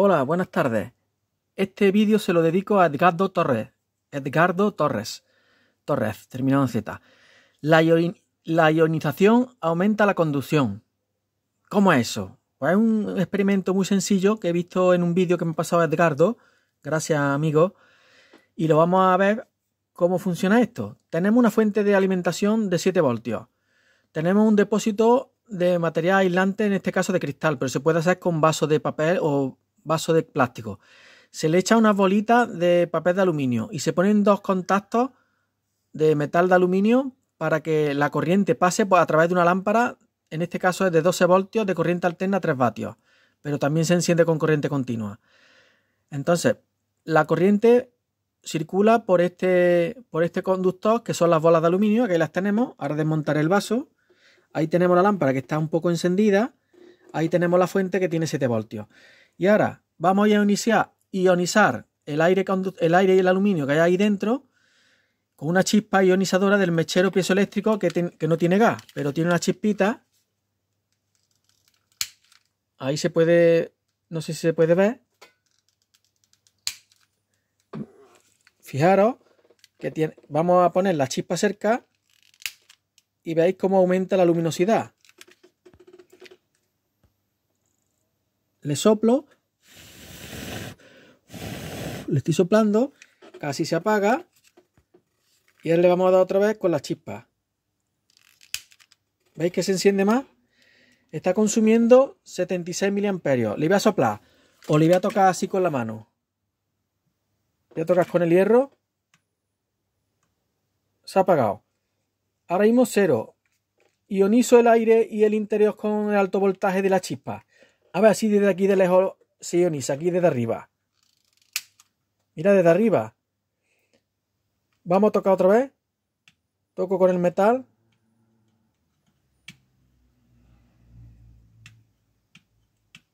Hola, buenas tardes. Este vídeo se lo dedico a Edgardo Torres. Edgardo Torres. Torres, terminado en Z. La, la ionización aumenta la conducción. ¿Cómo es eso? Pues es un experimento muy sencillo que he visto en un vídeo que me ha pasado Edgardo. Gracias, amigo. Y lo vamos a ver cómo funciona esto. Tenemos una fuente de alimentación de 7 voltios. Tenemos un depósito de material aislante, en este caso de cristal, pero se puede hacer con vaso de papel o vaso de plástico. Se le echa unas bolitas de papel de aluminio y se ponen dos contactos de metal de aluminio para que la corriente pase pues, a través de una lámpara, en este caso es de 12 voltios de corriente alterna a 3 vatios, pero también se enciende con corriente continua. Entonces, la corriente circula por este, por este conductor que son las bolas de aluminio, que las tenemos, ahora desmontar el vaso, ahí tenemos la lámpara que está un poco encendida, ahí tenemos la fuente que tiene 7 voltios. Y ahora vamos a ionizar, el, aire, el aire y el aluminio que hay ahí dentro con una chispa ionizadora del mechero piezoeléctrico que, que no tiene gas, pero tiene una chispita. Ahí se puede, no sé si se puede ver. Fijaros que tiene, vamos a poner la chispa cerca y veis cómo aumenta la luminosidad. le soplo, le estoy soplando, casi se apaga, y ahora le vamos a dar otra vez con la chispa. ¿Veis que se enciende más? Está consumiendo 76 miliamperios. Le voy a soplar. O le voy a tocar así con la mano. Voy a tocar con el hierro. Se ha apagado. Ahora mismo cero. Ionizo el aire y el interior con el alto voltaje de la chispa. A ver, si desde aquí de lejos, se ioniza. aquí desde arriba. Mira desde arriba. Vamos a tocar otra vez. Toco con el metal.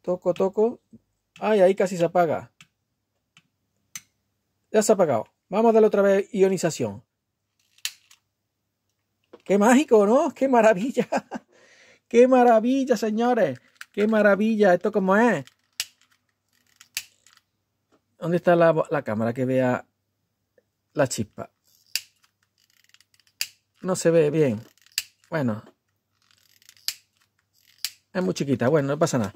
Toco, toco. Ay, ahí casi se apaga. Ya se ha apagado. Vamos a darle otra vez ionización. Qué mágico, ¿no? Qué maravilla. Qué maravilla, señores. ¡Qué maravilla! ¿Esto cómo es? ¿Dónde está la, cámara que vea la chispa? No se ve bien. Bueno. Es muy chiquita. Bueno, no pasa nada.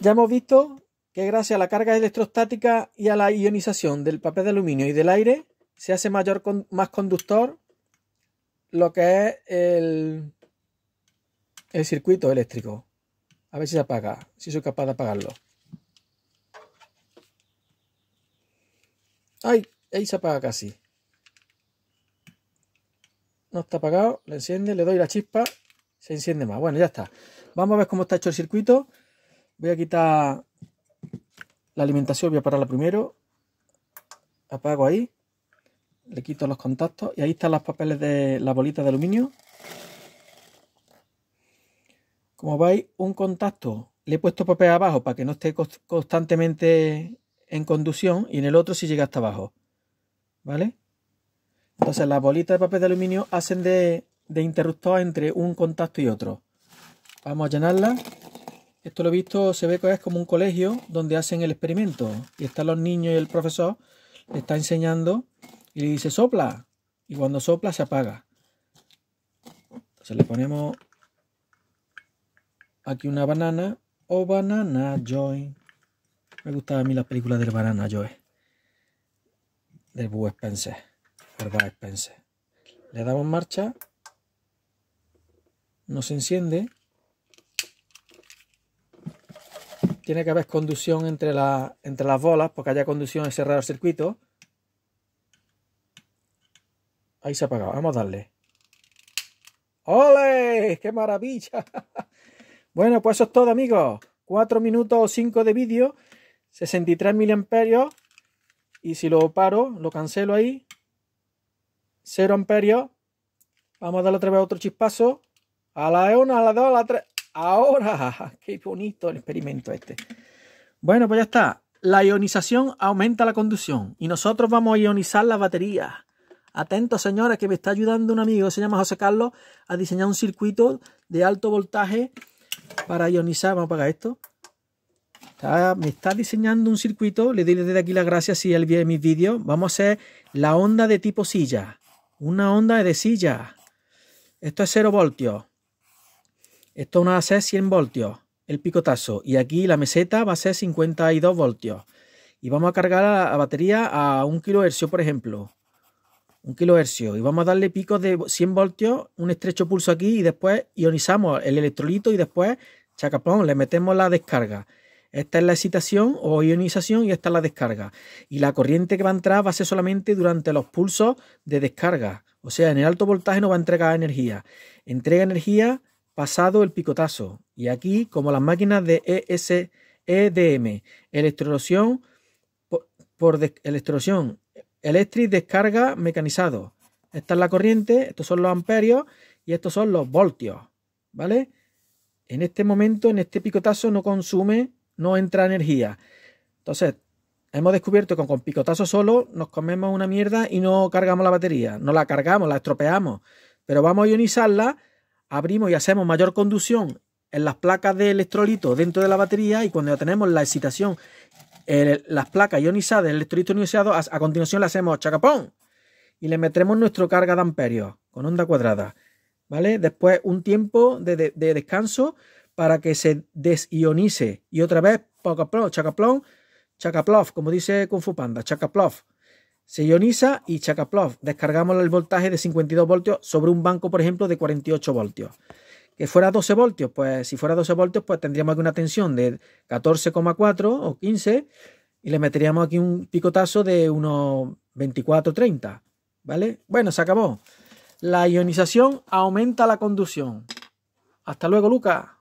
Ya hemos visto que gracias a la carga electrostática y a la ionización del papel de aluminio y del aire se hace mayor más conductor lo que es el, el circuito eléctrico. A ver si se apaga, si soy capaz de apagarlo. ¡Ay! Ahí se apaga casi. No está apagado, le enciende, le doy la chispa, se enciende más. Bueno, ya está. Vamos a ver cómo está hecho el circuito. Voy a quitar la alimentación, voy a pararla primero. Apago ahí. Le quito los contactos y ahí están los papeles de la bolita de aluminio. Como veis, un contacto le he puesto papel abajo para que no esté constantemente en conducción y en el otro si llega hasta abajo. ¿Vale? Entonces las bolitas de papel de aluminio hacen de, de interruptor entre un contacto y otro. Vamos a llenarla. Esto lo he visto, se ve que es como un colegio donde hacen el experimento. Y están los niños y el profesor le está enseñando y le dice sopla. Y cuando sopla se apaga. Entonces le ponemos Aquí una banana o Banana Joy. Me gustaba a mí la película del Banana Joy. Del Bú Spencer. ¿Verdad, Spencer? Le damos marcha. No se enciende. Tiene que haber conducción entre, la, entre las bolas, porque haya conducción en cerrar el circuito. Ahí se ha apagado. Vamos a darle. ¡Ole! ¡Qué maravilla! Bueno, pues eso es todo, amigos. 4 minutos o 5 de vídeo, 63 miliamperios. Y si lo paro, lo cancelo ahí. 0 amperios. Vamos a darle otra vez otro chispazo. A la 1, a la 2, a la 3. Ahora, qué bonito el experimento este. Bueno, pues ya está. La ionización aumenta la conducción y nosotros vamos a ionizar las baterías. atento señora, que me está ayudando un amigo, se llama José Carlos, a diseñar un circuito de alto voltaje para ionizar, vamos a apagar esto. me está diseñando un circuito, le doy desde aquí las gracias si él ve mis vídeos. Vamos a hacer la onda de tipo silla, una onda de silla. Esto es 0 voltios. Esto va a ser 100 voltios, el picotazo. Y aquí la meseta va a ser 52 voltios. Y vamos a cargar la batería a 1 kHz, por ejemplo un kilohercio y vamos a darle picos de 100 voltios, un estrecho pulso aquí y después ionizamos el electrolito y después, chacapón, le metemos la descarga. Esta es la excitación o ionización y esta es la descarga. Y la corriente que va a entrar va a ser solamente durante los pulsos de descarga. O sea, en el alto voltaje no va a entregar energía. Entrega energía pasado el picotazo. Y aquí, como las máquinas de ESEDM EDM, por, por Electric descarga mecanizado. Esta es la corriente, estos son los amperios y estos son los voltios. ¿Vale? En este momento, en este picotazo, no consume, no entra energía. Entonces, hemos descubierto que con picotazo solo nos comemos una mierda y no cargamos la batería. No la cargamos, la estropeamos. Pero vamos a ionizarla, abrimos y hacemos mayor conducción en las placas de electrolito dentro de la batería y cuando tenemos la excitación las placas ionizadas, el electrolito ionizado, a, continuación le hacemos chacapón y le metremos nuestro carga de amperios con onda cuadrada. ¿Vale? Después un tiempo de, descanso para que se desionice. Y otra vez, poco chacaplón, chacaplov, como dice Kung Fu Panda, Se ioniza y chacaplof. Descargamos el voltaje de 52 voltios sobre un banco, por ejemplo, de 48 voltios que fuera 12 voltios, pues si fuera 12 voltios, pues tendríamos aquí una tensión de 14,4 o 15 y le meteríamos aquí un picotazo de unos 24, 30, ¿vale? Bueno, se acabó. La ionización aumenta la conducción. Hasta luego, Lucas.